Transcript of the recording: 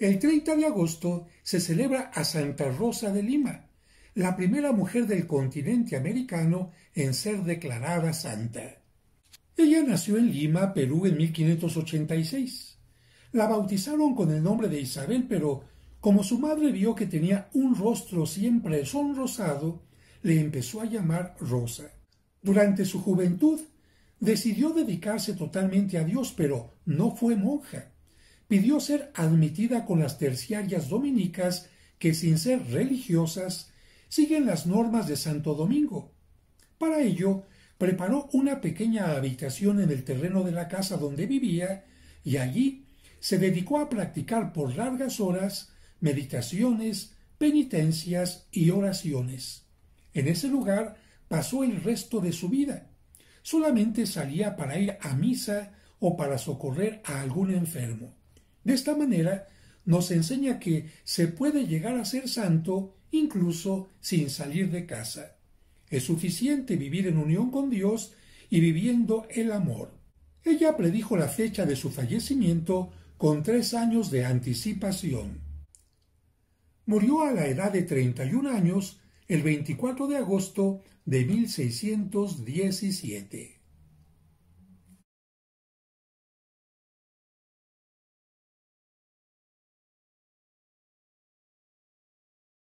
El 30 de agosto se celebra a Santa Rosa de Lima, la primera mujer del continente americano en ser declarada santa. Ella nació en Lima, Perú, en 1586. La bautizaron con el nombre de Isabel, pero como su madre vio que tenía un rostro siempre sonrosado, le empezó a llamar Rosa. Durante su juventud, decidió dedicarse totalmente a Dios, pero no fue monja pidió ser admitida con las terciarias dominicas que, sin ser religiosas, siguen las normas de Santo Domingo. Para ello, preparó una pequeña habitación en el terreno de la casa donde vivía y allí se dedicó a practicar por largas horas meditaciones, penitencias y oraciones. En ese lugar pasó el resto de su vida. Solamente salía para ir a misa o para socorrer a algún enfermo. De esta manera, nos enseña que se puede llegar a ser santo incluso sin salir de casa. Es suficiente vivir en unión con Dios y viviendo el amor. Ella predijo la fecha de su fallecimiento con tres años de anticipación. Murió a la edad de treinta y 31 años el 24 de agosto de 1617.